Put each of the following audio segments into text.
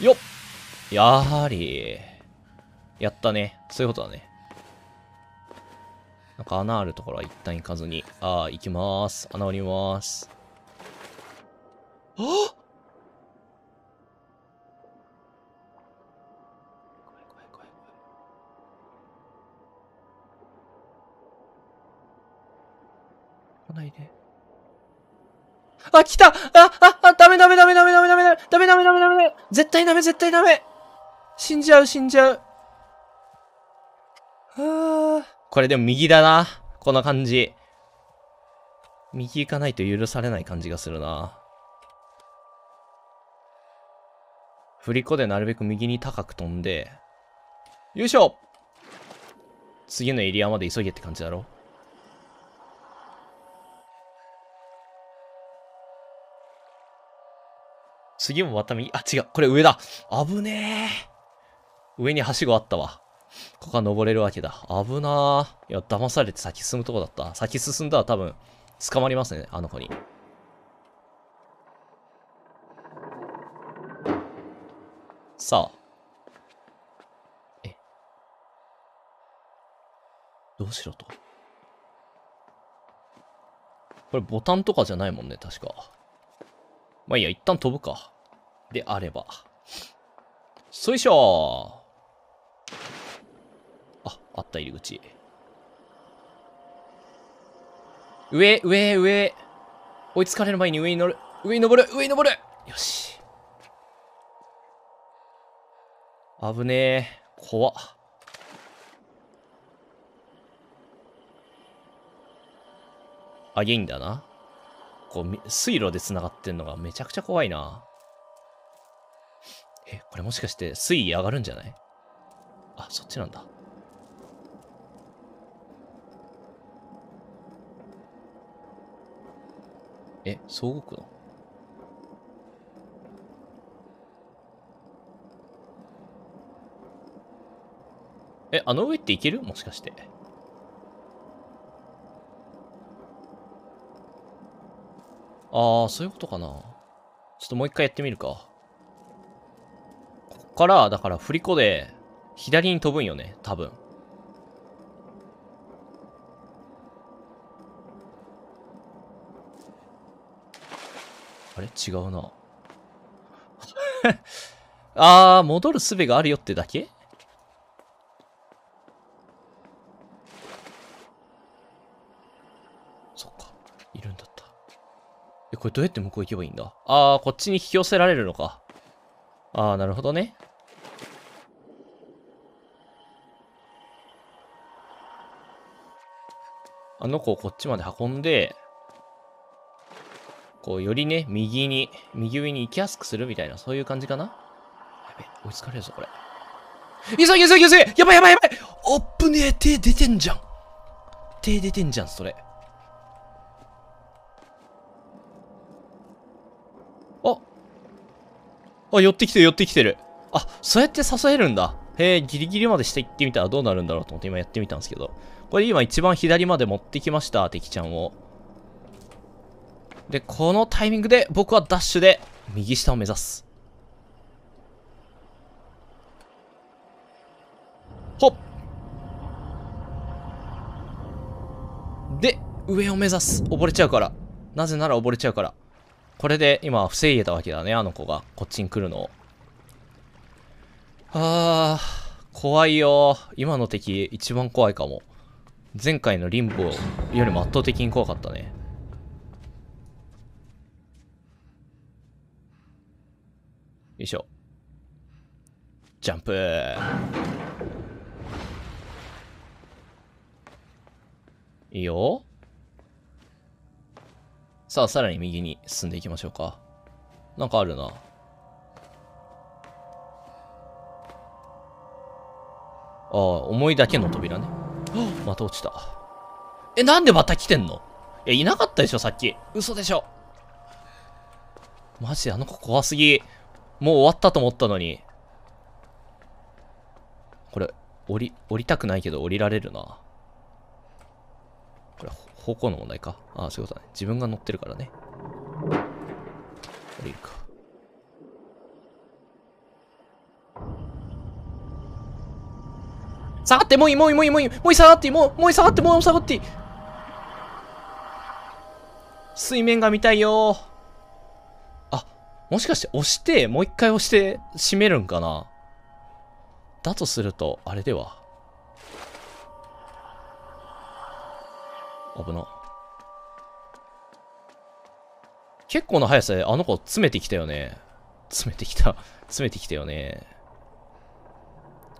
よっやはり。やったね。そういうことだね。なんか穴あるところは一旦行かずに。ああ、行きまーす。穴降りまーす。あ来ないで。あ、来たあ、あ、あ、ダメダメダメダメダメダメダメダメダメダメダメ絶対ダメ絶対ダメ死んじゃう死んじゃう。はあ。これでも右だな。この感じ。右行かないと許されない感じがするな。振り子でなるべく右に高く飛んで、よいしょ次のエリアまで急げって感じだろ次もまた右、あ、違う。これ上だ。危ねえ。上にはしごあったわ。ここは登れるわけだ。危なぁ。いや、騙されて先進むとこだった。先進んだら多分、捕まりますね、あの子に。さあ。え。どうしろと。これボタンとかじゃないもんね、確か。まあいいや、一旦飛ぶか。であれば。そいしょあ、あった入り口。上、上、上。追いつかれる前に上に乗る。上に登る、上に登る。よし。危ねえ。怖っ。あ、いいんだな。こう、水路で繋がってんのがめちゃくちゃ怖いな。え、これもしかして水位上がるんじゃないあ、そっちなんだ。え、そう動くのえ、あの上っていけるもしかして。ああ、そういうことかな。ちょっともう一回やってみるか。から、だから振り子で、左に飛ぶんよね、多分。あれ違うな。あー、戻る術があるよってだけそっか。いるんだった。え、これどうやって向こう行けばいいんだあー、こっちに引き寄せられるのか。ああ、なるほどね。あの子をこっちまで運んで、こう、よりね、右に、右上に行きやすくするみたいな、そういう感じかなやべ、追いつかれるぞ、これ。急げ急げ急げやばいやばいやばいおっぶねえ、手出てんじゃん手出てんじゃん、それ。あ、寄ってきてる寄ってきてる。あ、そうやって誘えるんだ。へえ、ギリギリまでしていってみたらどうなるんだろうと思って今やってみたんですけど。これ今一番左まで持ってきました、敵ちゃんを。で、このタイミングで僕はダッシュで右下を目指す。ほっで、上を目指す。溺れちゃうから。なぜなら溺れちゃうから。これで今防いでたわけだね、あの子が。こっちに来るのを。あー、怖いよ。今の敵一番怖いかも。前回のリンボよりも圧倒的に怖かったね。よいしょ。ジャンプいいよ。さあ、さらに右に進んでいきましょうか。なんかあるな。ああ、重いだけの扉ね。また落ちた。え、なんでまた来てんのえ、いなかったでしょ、さっき。嘘でしょ。マジであの子怖すぎ。もう終わったと思ったのに。これ、降り、降りたくないけど降りられるな。これ、方向の問題か。ああ、そういうことだね。自分が乗ってるからね。降りるか。下がってもういいもういいもういいもういいもう下がってもうもう下がってもう下がって水面が見たいよあ、もしかして押して、もう一回押して閉めるんかなだとすると、あれでは。危な。結構な速さであの子詰めてきたよね。詰めてきた。詰めてきたよね。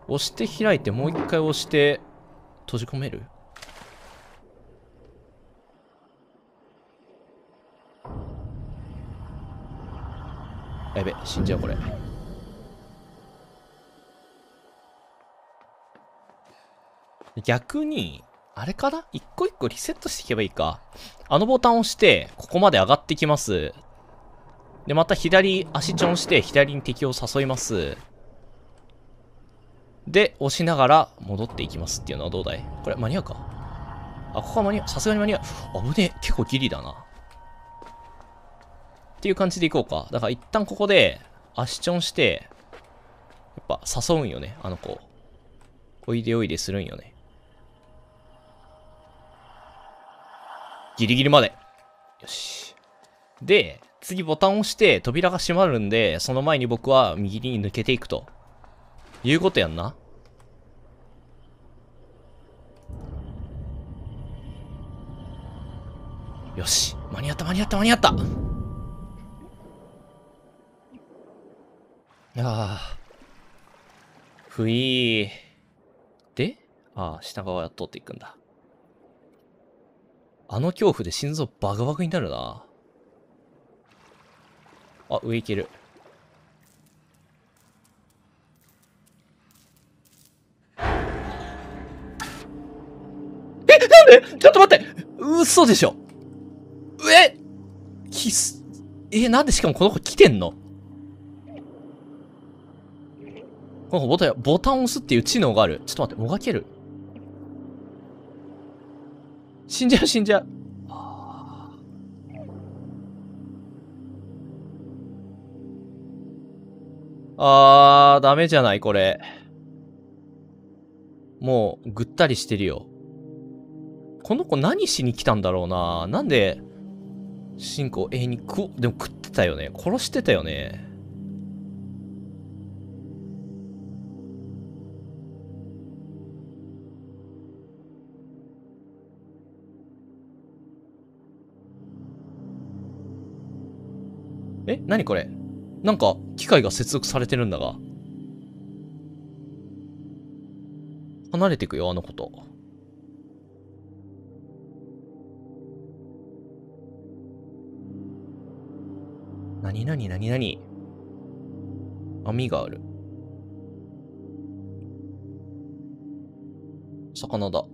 押して開いて、もう一回押して、閉じ込めるやべ、死んじゃうこれ。逆に、あれかな一個一個リセットしていけばいいか。あのボタンを押して、ここまで上がってきます。で、また左、足チョンして、左に敵を誘います。で、押しながら戻っていきますっていうのはどうだいこれ間に合うかあ、ここは間に合う。さすがに間に合う。危ねえ。結構ギリだな。っていう感じでいこうか。だから一旦ここで、足チョンして、やっぱ誘うんよね、あの子。おいでおいでするんよね。ギリギリまで。よし。で、次ボタンを押して扉が閉まるんで、その前に僕は右に抜けていくと。いうことやんな。よし。間に合った間に合った間に合ったああ。ふいー。で、ああ、下側通っていくんだ。あの恐怖で心臓バグバグになるな。あ、上行ける。え、なんでちょっと待って嘘でしょえキス。え、なんでしかもこの子来てんのこの子ボタン、ボタン押すっていう知能がある。ちょっと待って、もがける。死んじゃう死んじゃう。あー、ダメじゃないこれ。もう、ぐったりしてるよ。この子何しに来たんだろうな。なんで、シンコえにく、でも食ってたよね。殺してたよね。にこれなんか機械が接続されてるんだが離れていくよあのこと何何何何網がある魚だ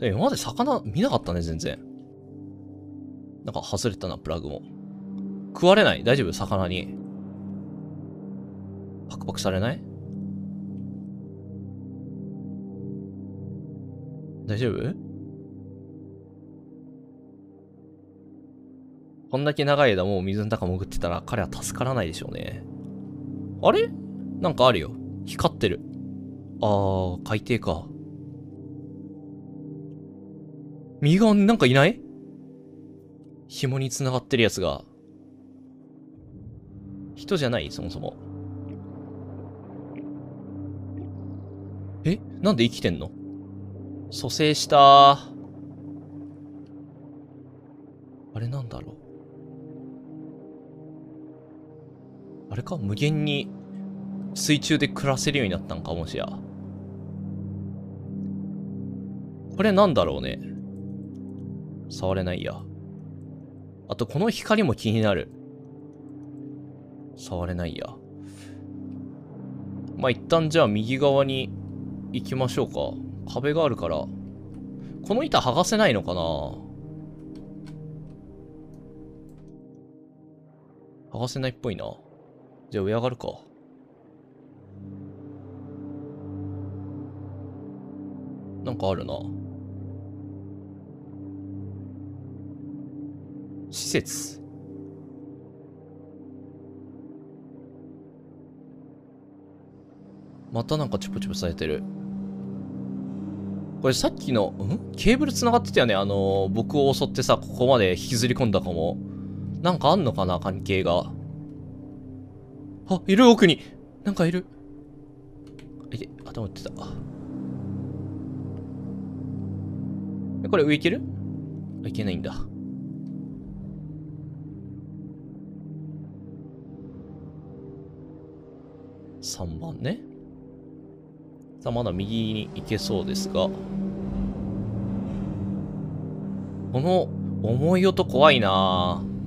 今まで魚見なかったね全然なんか外れたなプラグも食われない大丈夫魚に。パクパクされない大丈夫こんだけ長い間もう水の中潜ってたら彼は助からないでしょうね。あれなんかあるよ。光ってる。あー、海底か。右側になんかいない紐に繋がってるやつが人じゃないそもそも。えなんで生きてんの蘇生したあれなんだろうあれか無限に水中で暮らせるようになったんかもしや。これなんだろうね。触れないや。あとこの光も気になる。触れないや。まあ、一旦じゃあ右側に行きましょうか。壁があるから。この板剥がせないのかな剥がせないっぽいな。じゃあ上上がるか。なんかあるな。施設。またなんかチュプチュプされてる。これさっきの、んケーブル繋がってたよねあの、僕を襲ってさ、ここまで引きずり込んだかも。なんかあんのかな関係が。あ、いる奥になんかいる。いて、頭打ってた。これ上行けるいけないんだ。3番ね。さあ、まだ右に行けそうですが。この、重い音怖いなぁ。